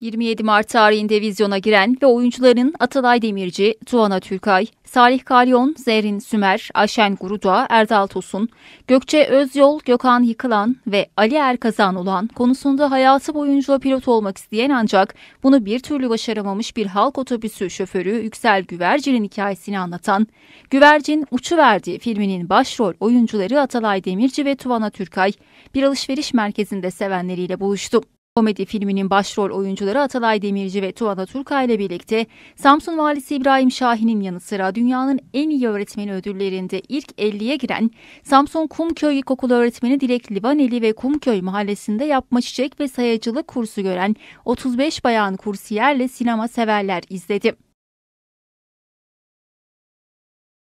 27 Mart tarihinde vizyona giren ve oyuncuların Atalay Demirci, Tuana Türkay, Salih Kalyon, Zerrin Sümer, Ayşen Guruda, Erdal Tosun, Gökçe Özyol, Gökhan Yıkılan ve Ali Erkazan olan konusunda hayatı boyunca pilot olmak isteyen ancak bunu bir türlü başaramamış bir halk otobüsü şoförü Yüksel Güvercin'in hikayesini anlatan Güvercin Uçuverdi filminin başrol oyuncuları Atalay Demirci ve Tuvana Türkay bir alışveriş merkezinde sevenleriyle buluştu. Komedi filminin başrol oyuncuları Atalay Demirci ve Tuana Turkay ile birlikte Samsun Valisi İbrahim Şahin'in yanı sıra dünyanın en iyi öğretmeni ödüllerinde ilk 50'ye giren Samsun Kumköy İlkokulu öğretmeni Dilek Livaneli ve Kumköy mahallesinde yapma çiçek ve sayacılık kursu gören 35 bayan kursiyerle sinema severler izledi.